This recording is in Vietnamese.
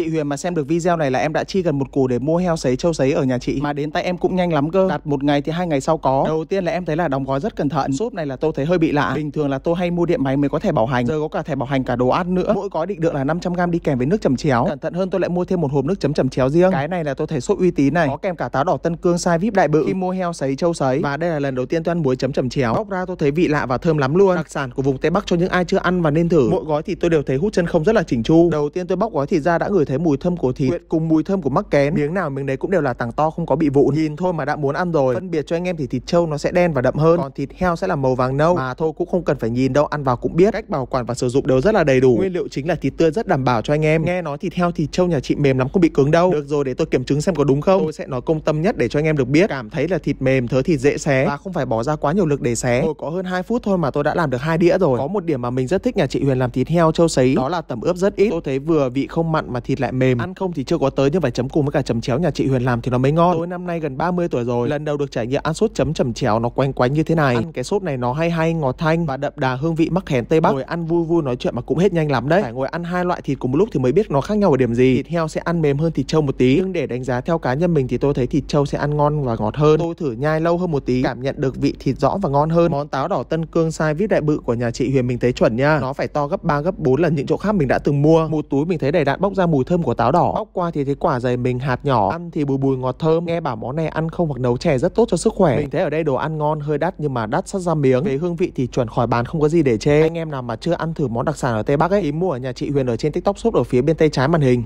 Chị Huyền mà xem được video này là em đã chi gần một củ để mua heo sấy trâu sấy ở nhà chị Mà đến tay em cũng nhanh lắm cơ Đặt một ngày thì hai ngày sau có Đầu tiên là em thấy là đóng gói rất cẩn thận Súp này là tôi thấy hơi bị lạ Bình thường là tôi hay mua điện máy mới có thẻ bảo hành Giờ có cả thẻ bảo hành cả đồ ăn nữa Mỗi gói định lượng là 500g đi kèm với nước chấm chéo Cẩn thận hơn tôi lại mua thêm một hộp nước chấm chấm chéo riêng Cái này là tôi thấy sốt uy tín này Có kèm cả táo đỏ tân cương sai vip đại bự Khi mua heo sấy trâu sấy Và đây là lần đầu tiên tôi ăn muối chấm chấm chéo Bóc ra tôi thấy vị lạ và thơm lắm luôn Đặc sản của vùng Tây Bắc cho những ai chưa ăn và nên thử Mỗi gói thì tôi đều thấy hút chân không rất là chỉnh chu Đầu tiên tôi bóc gói thịt ra đã ngửi thấy mùi thơm của thịt quyện cùng mùi thơm của mắc kén miếng nào miếng đấy cũng đều là tảng to không có bị vụn nhìn thôi mà đã muốn ăn rồi phân biệt cho anh em thì thịt trâu nó sẽ đen và đậm hơn còn thịt heo sẽ là màu vàng nâu mà thôi cũng không cần phải nhìn đâu ăn vào cũng biết cách bảo quản và sử dụng đều rất là đầy đủ nguyên liệu chính là thịt tươi rất đảm bảo cho anh em nghe nói thịt heo thịt trâu nhà chị mềm lắm không bị cứng đâu được rồi để tôi kiểm chứng xem có đúng không tôi sẽ nói công tâm nhất để cho anh em được biết cảm thấy là thịt mềm thớ thịt dễ xé và không phải bỏ ra quá nhiều lực để xé tôi có hơn 2 phút thôi mà tôi đã làm được hai đĩa rồi có một điểm mà mình rất thích nhà chị Huyền làm thịt heo trâu sấy đó là tẩm ướp rất ít tôi thấy vừa vị không mặn mà thịt lại mềm ăn không thì chưa có tới nhưng phải chấm cùng với cả chấm chéo nhà chị Huyền làm thì nó mới ngon tôi năm nay gần 30 tuổi rồi lần đầu được trải nghiệm ăn sốt chấm chấm chéo nó quanh quánh như thế này ăn cái sốt này nó hay hay ngọt thanh và đậm đà hương vị mắc hén tây bắc ngồi ăn vui vui nói chuyện mà cũng hết nhanh lắm đấy phải ngồi ăn hai loại thịt cùng một lúc thì mới biết nó khác nhau ở điểm gì thịt heo sẽ ăn mềm hơn thịt trâu một tí nhưng để đánh giá theo cá nhân mình thì tôi thấy thịt trâu sẽ ăn ngon và ngọt hơn tôi thử nhai lâu hơn một tí cảm nhận được vị thịt rõ và ngon hơn món táo đỏ tân cương sai vít đại bự của nhà chị Huyền mình thấy chuẩn nha nó phải to gấp 3 gấp 4 lần những chỗ khác mình đã từng mua một túi mình thấy đầy đạn bốc ra mùi thơm của táo đỏ bóc qua thì thấy quả dày mình hạt nhỏ ăn thì bùi bùi ngọt thơm nghe bảo món này ăn không hoặc nấu chè rất tốt cho sức khỏe mình thấy ở đây đồ ăn ngon hơi đắt nhưng mà đắt sắt ra miếng về hương vị thì chuẩn khỏi bàn không có gì để chê anh em nào mà chưa ăn thử món đặc sản ở tây bắc ấy thì mua ở nhà chị huyền ở trên tiktok shop ở phía bên tay trái màn hình